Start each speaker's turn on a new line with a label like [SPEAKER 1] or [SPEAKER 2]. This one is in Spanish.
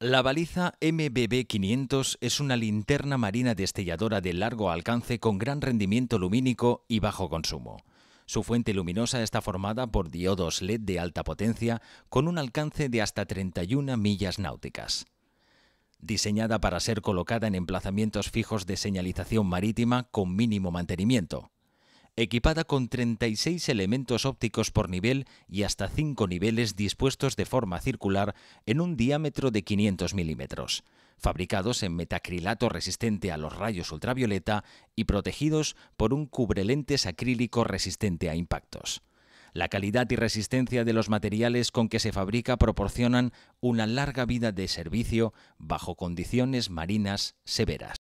[SPEAKER 1] La baliza MBB500 es una linterna marina destelladora de largo alcance con gran rendimiento lumínico y bajo consumo. Su fuente luminosa está formada por diodos LED de alta potencia con un alcance de hasta 31 millas náuticas. Diseñada para ser colocada en emplazamientos fijos de señalización marítima con mínimo mantenimiento equipada con 36 elementos ópticos por nivel y hasta 5 niveles dispuestos de forma circular en un diámetro de 500 milímetros, fabricados en metacrilato resistente a los rayos ultravioleta y protegidos por un cubrelentes acrílico resistente a impactos. La calidad y resistencia de los materiales con que se fabrica proporcionan una larga vida de servicio bajo condiciones marinas severas.